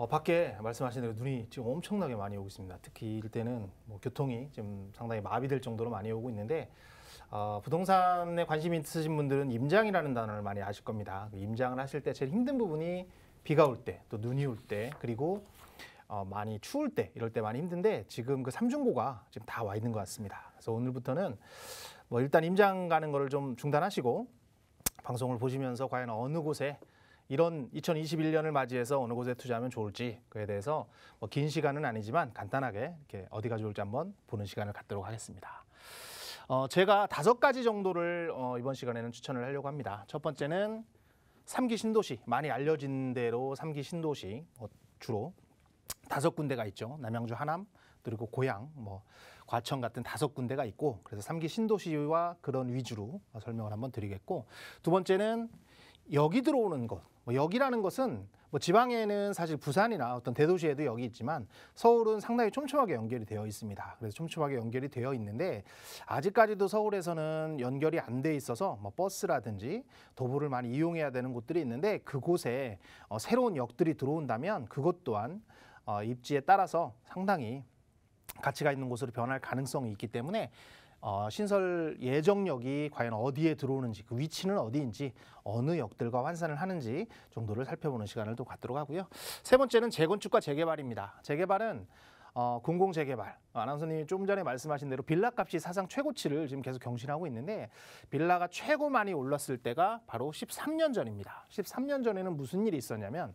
어, 밖에 말씀하신 대로 눈이 지금 엄청나게 많이 오고 있습니다. 특히 이때는뭐 교통이 지금 상당히 마비될 정도로 많이 오고 있는데 어, 부동산에 관심 있으신 분들은 임장이라는 단어를 많이 아실 겁니다. 그 임장을 하실 때 제일 힘든 부분이 비가 올 때, 또 눈이 올 때, 그리고 어, 많이 추울 때 이럴 때 많이 힘든데 지금 그 삼중고가 지금 다 와 있는 것 같습니다. 그래서 오늘부터는 뭐 일단 임장 가는 거를 좀 중단하시고 방송을 보시면서 과연 어느 곳에 이런 2021년을 맞이해서 어느 곳에 투자하면 좋을지 그에 대해서 뭐긴 시간은 아니지만 간단하게 이렇게 어디가 좋을지 한번 보는 시간을 갖도록 하겠습니다. 어, 제가 다섯 가지 정도를 어, 이번 시간에는 추천을 하려고 합니다. 첫 번째는 삼기 신도시 많이 알려진 대로 삼기 신도시 어, 주로 다섯 군데가 있죠. 남양주, 하남, 그리고 고양, 뭐 과천 같은 다섯 군데가 있고 그래서 삼기 신도시와 그런 위주로 설명을 한번 드리겠고 두 번째는 여기 들어오는 것, 뭐 여기라는 것은 뭐 지방에는 사실 부산이나 어떤 대도시에도 여기 있지만 서울은 상당히 촘촘하게 연결이 되어 있습니다. 그래서 촘촘하게 연결이 되어 있는데 아직까지도 서울에서는 연결이 안 돼 있어서 뭐 버스라든지 도보를 많이 이용해야 되는 곳들이 있는데 그곳에 어, 새로운 역들이 들어온다면 그것 또한 어, 입지에 따라서 상당히 가치가 있는 곳으로 변할 가능성이 있기 때문에 어, 신설 예정역이 과연 어디에 들어오는지 그 위치는 어디인지 어느 역들과 환산을 하는지 정도를 살펴보는 시간을 또 갖도록 하고요. 세 번째는 재건축과 재개발입니다. 재개발은 어, 공공재개발 아나운서님이 조금 전에 말씀하신 대로 빌라값이 사상 최고치를 지금 계속 경신하고 있는데 빌라가 최고 많이 올랐을 때가 바로 13년 전입니다. 13년 전에는 무슨 일이 있었냐면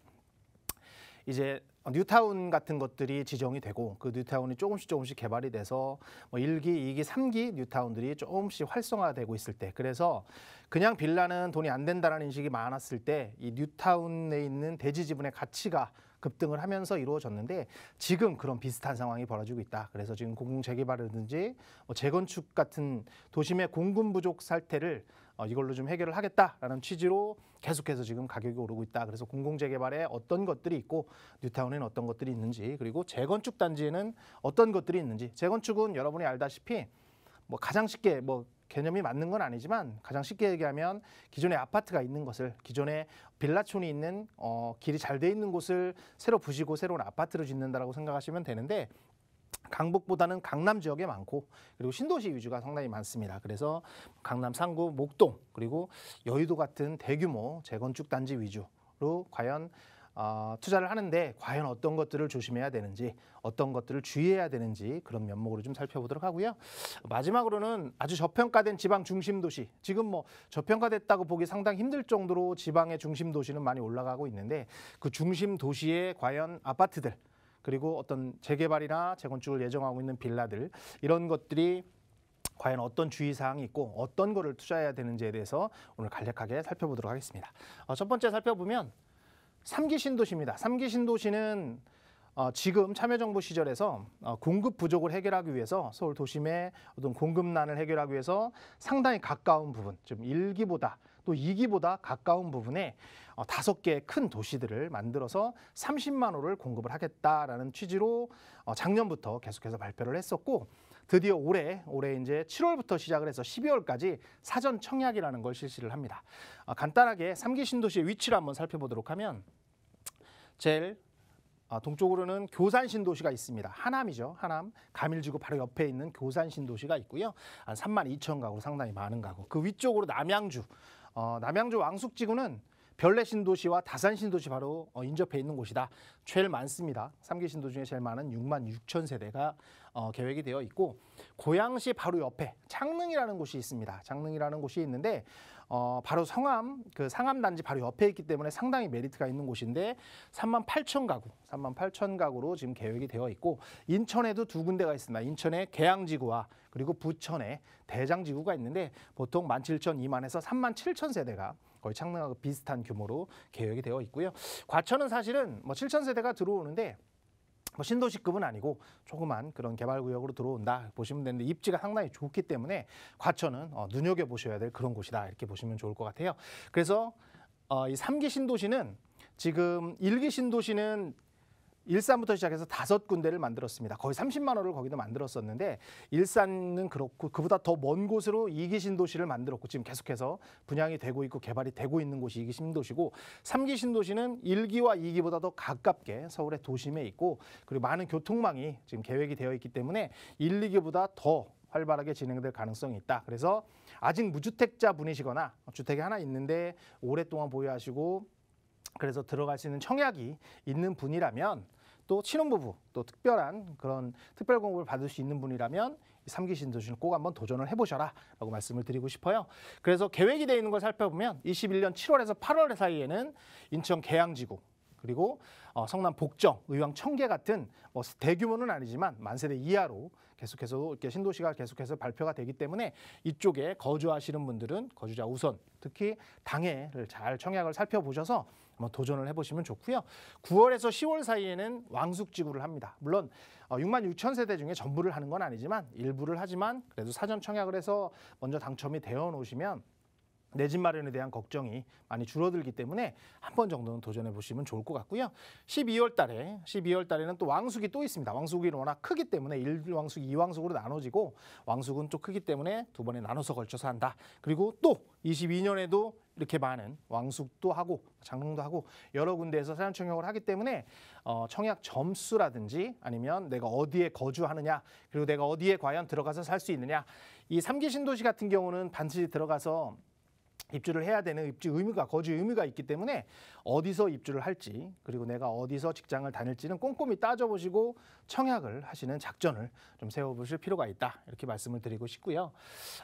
이제 뉴타운 같은 것들이 지정이 되고 그 뉴타운이 조금씩 조금씩 개발이 돼서 뭐 1기, 2기, 3기 뉴타운들이 조금씩 활성화되고 있을 때 그래서 그냥 빌라는 돈이 안된다는 인식이 많았을 때 이 뉴타운에 있는 대지 지분의 가치가 급등을 하면서 이루어졌는데 지금 그런 비슷한 상황이 벌어지고 있다. 그래서 지금 공공 재개발이라든지 뭐 재건축 같은 도심의 공급 부족 사태를 어, 이걸로 좀 해결을 하겠다라는 취지로 계속해서 지금 가격이 오르고 있다. 그래서 공공재개발에 어떤 것들이 있고 뉴타운에는 어떤 것들이 있는지 그리고 재건축 단지에는 어떤 것들이 있는지 재건축은 여러분이 알다시피 뭐 가장 쉽게 뭐 개념이 맞는 건 아니지만 가장 쉽게 얘기하면 기존의 아파트가 있는 것을 기존에 빌라촌이 있는 어, 길이 잘 돼 있는 곳을 새로 부시고 새로운 아파트를 짓는다라고 생각하시면 되는데 강북보다는 강남 지역에 많고 그리고 신도시 위주가 상당히 많습니다. 그래서 강남 상구, 목동 그리고 여의도 같은 대규모 재건축 단지 위주로 과연 어, 투자를 하는데 과연 어떤 것들을 조심해야 되는지 어떤 것들을 주의해야 되는지 그런 면목으로 좀 살펴보도록 하고요. 마지막으로는 아주 저평가된 지방 중심 도시 지금 뭐 저평가됐다고 보기 상당히 힘들 정도로 지방의 중심 도시는 많이 올라가고 있는데 그 중심 도시에 과연 아파트들 그리고 어떤 재개발이나 재건축을 예정하고 있는 빌라들 이런 것들이 과연 어떤 주의사항이 있고 어떤 거를 투자해야 되는지에 대해서 오늘 간략하게 살펴보도록 하겠습니다. 어, 첫 번째 살펴보면 삼기 신도시입니다. 삼기 신도시는 어, 지금 참여정부 시절에서 어, 공급 부족을 해결하기 위해서 서울 도심의 어떤 공급난을 해결하기 위해서 상당히 가까운 부분, 지금 일기보다 또 2기보다 가까운 부분에 어, 다섯 개의 큰 도시들을 만들어서 30만 호를 공급을 하겠다라는 취지로 어, 작년부터 계속해서 발표를 했었고 드디어 올해 올해 이제 7월부터 시작을 해서 12월까지 사전 청약이라는 걸 실시를 합니다. 어, 간단하게 3기 신도시의 위치를 한번 살펴보도록 하면 제일 동쪽으로는 교산 신도시가 있습니다. 하남이죠. 하남 가밀지구 바로 옆에 있는 교산 신도시가 있고요. 한 3만 2천 가구 상당히 많은 가구. 그 위쪽으로 남양주 어, 남양주 왕숙지구는 별내 신도시와 다산 신도시 바로 어, 인접해 있는 곳이다. 제일 많습니다. 삼개 신도 중에 제일 많은 6만 6천 세대가 어, 계획이 되어 있고 고양시 바로 옆에 창릉이라는 곳이 있습니다. 창릉이라는 곳이 있는데 어, 바로 성암 그 상암 단지 바로 옆에 있기 때문에 상당히 메리트가 있는 곳인데 3만 8천 가구, 3만 8천 가구로 지금 계획이 되어 있고 인천에도 두 군데가 있습니다. 인천의 계양지구와 그리고 부천의 대장지구가 있는데 보통 1만 7천 2만에서 3만 7천 세대가 거의 창릉하고 비슷한 규모로 계획이 되어 있고요. 과천은 사실은 뭐 7천 세대가 들어오는데 뭐 신도시급은 아니고 조그만 그런 개발구역으로 들어온다 보시면 되는데 입지가 상당히 좋기 때문에 과천은 어, 눈여겨보셔야 될 그런 곳이다 이렇게 보시면 좋을 것 같아요. 그래서 어, 이 3기 신도시는 지금 1기 신도시는 일산부터 시작해서 다섯 군데를 만들었습니다. 거의 30만 원을 거기도 만들었었는데 일산은 그렇고 그보다 더 먼 곳으로 이기 신도시를 만들었고 지금 계속해서 분양이 되고 있고 개발이 되고 있는 곳이 이기 신도시고 3기 신도시는 1기와2기보다더 가깝게 서울의 도심에 있고 그리고 많은 교통망이 지금 계획이 되어 있기 때문에 1, 2기보다더 활발하게 진행될 가능성이 있다. 그래서 아직 무주택자 분이시거나 주택이 하나 있는데 오랫동안 보유하시고 그래서 들어갈 수 있는 청약이 있는 분이라면 또친혼부부또 특별한 그런 특별 공급을 받을 수 있는 분이라면 삼기 신도시는 꼭 한번 도전을 해보셔라 라고 말씀을 드리고 싶어요. 그래서 계획이 되어 있는 걸 살펴보면 21년 7월에서 8월 사이에는 인천 계양지구 그리고 어, 성남 복정, 의왕 청계 같은 뭐 대규모는 아니지만 만세대 이하로 계속해서 이렇게 신도시가 계속해서 발표가 되기 때문에 이쪽에 거주하시는 분들은 거주자 우선 특히 당해를 잘 청약을 살펴보셔서 한번 도전을 해보시면 좋고요. 9월에서 10월 사이에는 왕숙지구를 합니다. 물론 6만 어, 6천 세대 중에 전부를 하는 건 아니지만 일부를 하지만 그래도 사전 청약을 해서 먼저 당첨이 되어 놓으시면 내집 마련에 대한 걱정이 많이 줄어들기 때문에 한 번 정도는 도전해 보시면 좋을 것 같고요. 12월 달에 12월 달에는 또 왕숙이 또 있습니다. 왕숙이 워낙 크기 때문에 1왕숙, 2왕숙으로 나눠지고 왕숙은 또 크기 때문에 두 번에 나눠서 걸쳐서 한다. 그리고 또 22년에도 이렇게 많은 왕숙도 하고 장롱도 하고 여러 군데에서 사전 청약을 하기 때문에 어, 청약 점수라든지 아니면 내가 어디에 거주하느냐 그리고 내가 어디에 과연 들어가서 살 수 있느냐 이 삼기 신도시 같은 경우는 반드시 들어가서 입주를 해야 되는 입주 의무가 거주 의무가 있기 때문에 어디서 입주를 할지 그리고 내가 어디서 직장을 다닐지는 꼼꼼히 따져보시고 청약을 하시는 작전을 좀 세워보실 필요가 있다 이렇게 말씀을 드리고 싶고요.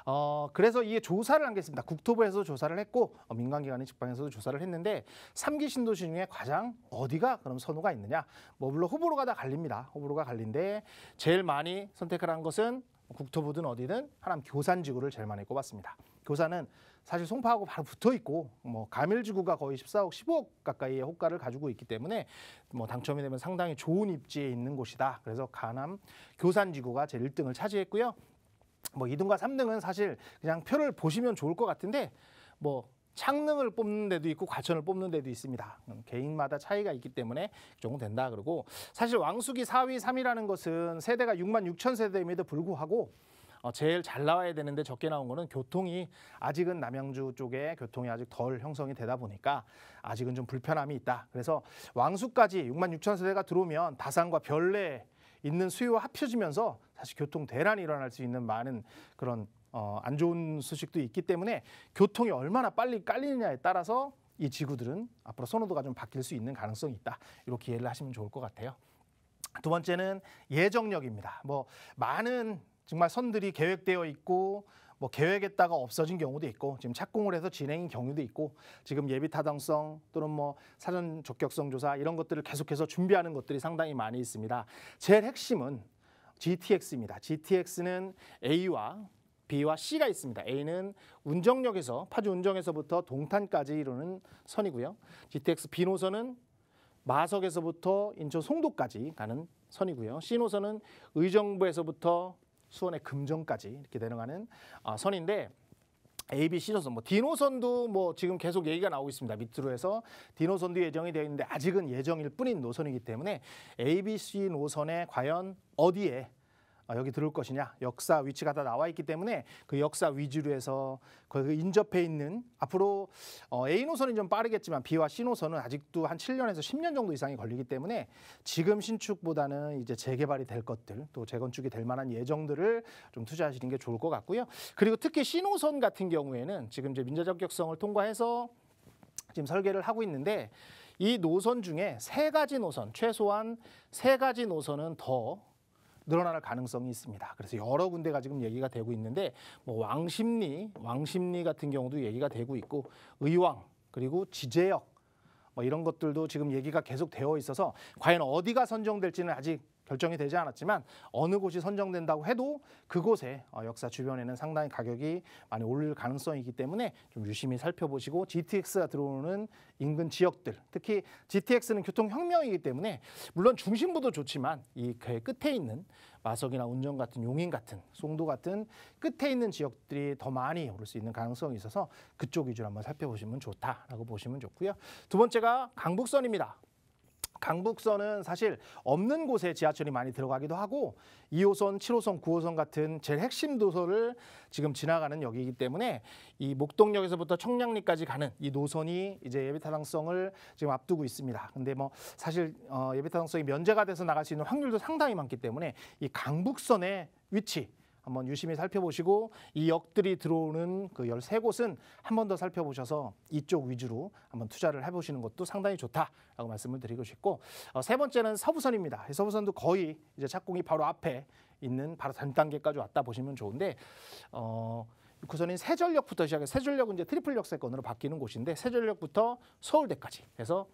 어 그래서 이 조사를 안겠습니다. 국토부에서 조사를 했고 어, 민간기관인 직방에서도 조사를 했는데 삼기 신도시 중에 가장 어디가 그럼 선호가 있느냐? 뭐 물론 호불호가 다 갈립니다. 호불호가 갈린데 제일 많이 선택을 한 것은 국토부든 어디든 하남 교산지구를 제일 많이 꼽았습니다. 교산은 사실 송파하고 바로 붙어 있고 뭐 가밀지구가 거의 14억 15억 가까이의 호가를 가지고 있기 때문에 뭐 당첨이 되면 상당히 좋은 입지에 있는 곳이다. 그래서 가남 교산지구가 제 1등을 차지했고요. 뭐 2등과 3등은 사실 그냥 표를 보시면 좋을 것 같은데 뭐 창릉을 뽑는 데도 있고 과천을 뽑는 데도 있습니다. 음, 개인마다 차이가 있기 때문에 조금 된다 그러고 사실 왕숙이 4위 3위라는 것은 세대가 6만 6천 세대임에도 불구하고 어, 제일 잘 나와야 되는데 적게 나온 거는 교통이 아직은 남양주 쪽에 교통이 아직 덜 형성이 되다 보니까 아직은 좀 불편함이 있다. 그래서 왕수까지 6만 6천 세대가 들어오면 다산과 별내 있는 수요와 합쳐지면서 사실 교통 대란이 일어날 수 있는 많은 그런 어, 안 좋은 소식도 있기 때문에 교통이 얼마나 빨리 깔리느냐에 따라서 이 지구들은 앞으로 선호도가 좀 바뀔 수 있는 가능성이 있다. 이렇게 이해를 하시면 좋을 것 같아요. 두 번째는 예정력입니다. 뭐 많은 정말 선들이 계획되어 있고 뭐 계획했다가 없어진 경우도 있고 지금 착공을 해서 진행인 경우도 있고 지금 예비 타당성 또는 뭐 사전 적격성 조사 이런 것들을 계속해서 준비하는 것들이 상당히 많이 있습니다. 제일 핵심은 GTX입니다. GTX는 A와 B와 C가 있습니다. A는 운정역에서 파주 운정에서부터 동탄까지 이루는 선이고요. GTX B 노선은 마석에서부터 인천 송도까지 가는 선이고요. C 노선은 의정부에서부터 수원의 금정까지 이렇게 되는가는 아, 선인데 A, B, C 노선, 뭐 디노선도 뭐 지금 계속 얘기가 나오고 있습니다. 밑으로 해서 디노선도 예정이 되어 있는데 아직은 예정일 뿐인 노선이기 때문에 A, B, C 노선에 과연 어디에 아, 여기 들어올 것이냐 역사 위치가 다 나와 있기 때문에 그 역사 위주로 해서 그 인접해 있는 앞으로 어, A 노선이 좀 빠르겠지만 B와 C 노선은 아직도 한 7년에서 10년 정도 이상이 걸리기 때문에 지금 신축보다는 이제 재개발이 될 것들 또 재건축이 될 만한 예정들을 좀 투자하시는 게 좋을 것 같고요. 그리고 특히 C 노선 같은 경우에는 지금 이제 민자적격성을 통과해서 지금 설계를 하고 있는데 이 노선 중에 세 가지 노선 최소한 세 가지 노선은 더 늘어날 가능성이 있습니다. 그래서 여러 군데가 지금 얘기가 되고 있는데 뭐 왕십리, 왕십리 같은 경우도 얘기가 되고 있고 의왕 그리고 지제역 뭐 이런 것들도 지금 얘기가 계속 되어 있어서 과연 어디가 선정될지는 아직 결정이 되지 않았지만 어느 곳이 선정된다고 해도 그곳의 어, 역사 주변에는 상당히 가격이 많이 오를 가능성이기 때문에 좀 유심히 살펴보시고 GTX가 들어오는 인근 지역들 특히 GTX는 교통혁명이기 때문에 물론 중심부도 좋지만 이 그 끝에 있는 마석이나 운전 같은 용인 같은 송도 같은 끝에 있는 지역들이 더 많이 오를 수 있는 가능성이 있어서 그쪽 위주로 한번 살펴보시면 좋다라고 보시면 좋고요. 두 번째가 강북선입니다. 강북선은 사실 없는 곳에 지하철이 많이 들어가기도 하고 2호선, 7호선, 9호선 같은 제일 핵심 도서를 지금 지나가는 역이기 때문에 이 목동역에서부터 청량리까지 가는 이 노선이 이제 예비타당성을 지금 앞두고 있습니다. 근데 뭐 사실 어, 예비타당성이 면제가 돼서 나갈 수 있는 확률도 상당히 많기 때문에 이 강북선의 위치 한번 유심히 살펴보시고 이 역들이 들어오는 그 13곳은 한 번 더 살펴보셔서 이쪽 위주로 한번 투자를 해보시는 것도 상당히 좋다라고 말씀을 드리고 싶고 어, 세 번째는 서부선입니다. 서부선도 거의 이제 착공이 바로 앞에 있는 바로 전 단계까지 왔다 보시면 좋은데 어, 구선인 세전역부터 시작해 세전역은 이제 트리플 역세권으로 바뀌는 곳인데 세전역부터 서울대까지 해서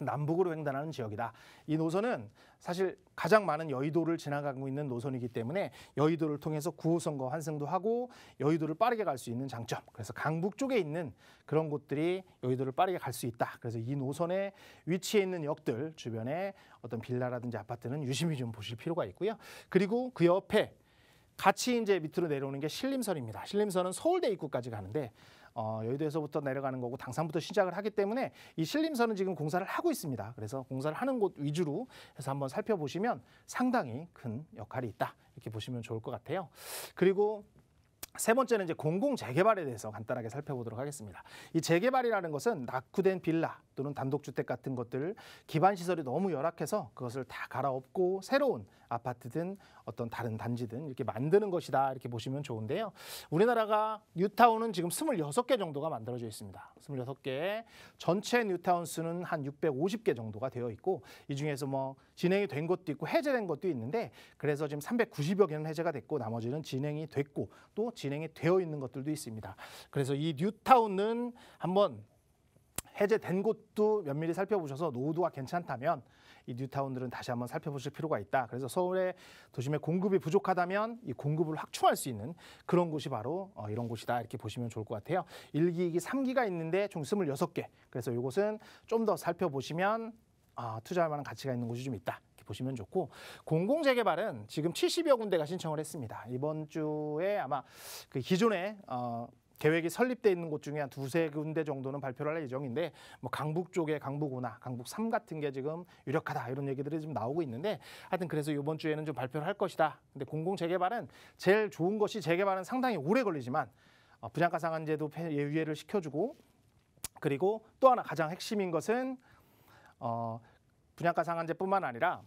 남북으로 횡단하는 지역이다. 이 노선은 사실 가장 많은 여의도를 지나가고 있는 노선이기 때문에 여의도를 통해서 9호선과 환승도 하고 여의도를 빠르게 갈 수 있는 장점. 그래서 강북 쪽에 있는 그런 곳들이 여의도를 빠르게 갈 수 있다. 그래서 이 노선에 위치해 있는 역들 주변에 어떤 빌라라든지 아파트는 유심히 좀 보실 필요가 있고요. 그리고 그 옆에 같이 이제 밑으로 내려오는 게 신림선입니다. 신림선은 서울대 입구까지 가는데 어, 여의도에서부터 내려가는 거고 당산부터 시작을 하기 때문에 이 신림선은 지금 공사를 하고 있습니다. 그래서 공사를 하는 곳 위주로 해서 한번 살펴보시면 상당히 큰 역할이 있다 이렇게 보시면 좋을 것 같아요. 그리고 세 번째는 이제 공공 재개발에 대해서 간단하게 살펴보도록 하겠습니다. 이 재개발이라는 것은 낙후된 빌라 또는 단독주택 같은 것들 기반 시설이 너무 열악해서 그것을 다 갈아엎고 새로운 아파트든 어떤 다른 단지든 이렇게 만드는 것이다 이렇게 보시면 좋은데요. 우리나라가 뉴타운은 지금 26개 정도가 만들어져 있습니다. 26개 전체 뉴타운 수는 한 650개 정도가 되어 있고 이 중에서 뭐 진행이 된 것도 있고 해제된 것도 있는데 그래서 지금 390여 개는 해제가 됐고 나머지는 진행이 됐고 또 진행이 되어 있는 것들도 있습니다. 그래서 이 뉴타운은 한번 해제된 곳도 면밀히 살펴보셔서 노후도가 괜찮다면 이 뉴타운들은 다시 한번 살펴보실 필요가 있다. 그래서 서울의 도심의 공급이 부족하다면 이 공급을 확충할 수 있는 그런 곳이 바로 어, 이런 곳이다. 이렇게 보시면 좋을 것 같아요. 1기, 2기, 3기가 있는데 총 26개. 그래서 이곳은 좀 더 살펴보시면 아, 투자할 만한 가치가 있는 곳이 좀 있다. 이렇게 보시면 좋고 공공 재개발은 지금 70여 군데가 신청을 했습니다. 이번 주에 아마 그 기존에 어 계획이 설립돼 있는 곳 중에 한 두세 군데 정도는 발표를 할 예정인데 뭐 강북 쪽에 강북구나 강북 3 같은 게 지금 유력하다 이런 얘기들이 지금 나오고 있는데 하여튼 그래서 이번 주에는 좀 발표를 할 것이다. 근데 공공 재개발은 제일 좋은 것이 재개발은 상당히 오래 걸리지만 분양가 어, 상한제도 예외를 시켜주고 그리고 또 하나 가장 핵심인 것은 어 분양가 상한제뿐만 아니라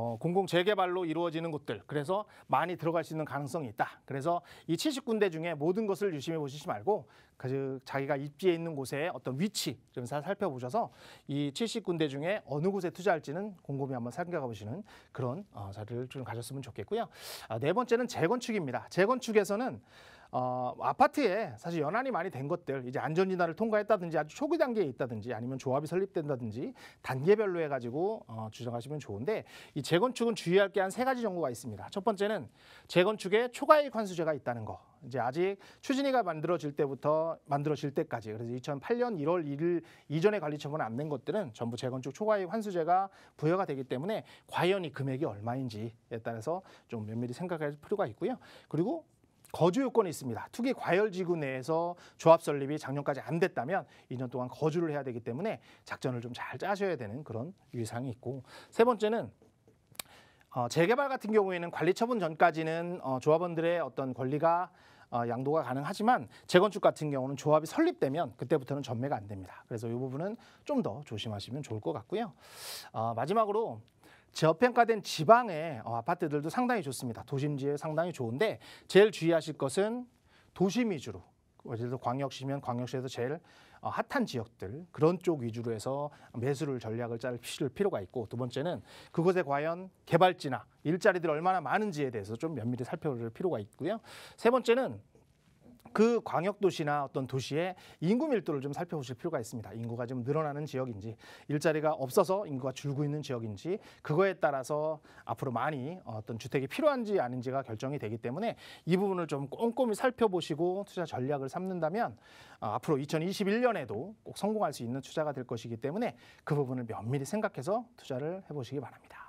어, 공공 재개발로 이루어지는 곳들 그래서 많이 들어갈 수 있는 가능성이 있다. 그래서 이 70군데 중에 모든 것을 유심히 보시지 말고 그 자기가 입지에 있는 곳의 어떤 위치 좀 살펴보셔서 이 70군데 중에 어느 곳에 투자할지는 곰곰이 한번 생각해 보시는 그런 어, 자리를 좀 가졌으면 좋겠고요. 아, 네 번째는 재건축입니다. 재건축에서는 어, 아파트에 사실 연한이 많이 된 것들 이제 안전진단을 통과했다든지 아주 초기 단계에 있다든지 아니면 조합이 설립된다든지 단계별로 해가지고 어, 주장하시면 좋은데 이 재건축은 주의할 게 한 세 가지 정도가 있습니다. 첫 번째는 재건축에 초과이익 환수제가 있다는 거. 이제 아직 추진위가 만들어질 때부터 만들어질 때까지 그래서 2008년 1월 1일 이전에 관리처분 안 된 것들은 전부 재건축 초과이익 환수제가 부여가 되기 때문에 과연 이 금액이 얼마인지에 따라서 좀 면밀히 생각할 필요가 있고요. 그리고 거주 요건이 있습니다. 투기 과열 지구 내에서 조합 설립이 작년까지 안 됐다면 2년 동안 거주를 해야 되기 때문에 작전을 좀 잘 짜셔야 되는 그런 유의사항이 있고 세 번째는 어, 재개발 같은 경우에는 관리 처분 전까지는 어, 조합원들의 어떤 권리가 어, 양도가 가능하지만 재건축 같은 경우는 조합이 설립되면 그때부터는 전매가 안 됩니다. 그래서 이 부분은 좀 더 조심하시면 좋을 것 같고요. 어, 마지막으로 저평가된 지방의 어, 아파트들도 상당히 좋습니다. 도심지에 상당히 좋은데 제일 주의하실 것은 도심 위주로 어쨌든 광역시면 광역시에서 제일 어, 핫한 지역들 그런 쪽 위주로 해서 매수를 전략을 짤 필요가 있고 두 번째는 그곳에 과연 개발지나 일자리들 얼마나 많은지에 대해서 좀 면밀히 살펴볼 필요가 있고요. 세 번째는 그 광역 도시나 어떤 도시의 인구 밀도를 좀 살펴보실 필요가 있습니다. 인구가 좀 늘어나는 지역인지 일자리가 없어서 인구가 줄고 있는 지역인지 그거에 따라서 앞으로 많이 어떤 주택이 필요한지 아닌지가 결정이 되기 때문에 이 부분을 좀 꼼꼼히 살펴보시고 투자 전략을 삼는다면 어, 앞으로 2021년에도 꼭 성공할 수 있는 투자가 될 것이기 때문에 그 부분을 면밀히 생각해서 투자를 해보시기 바랍니다.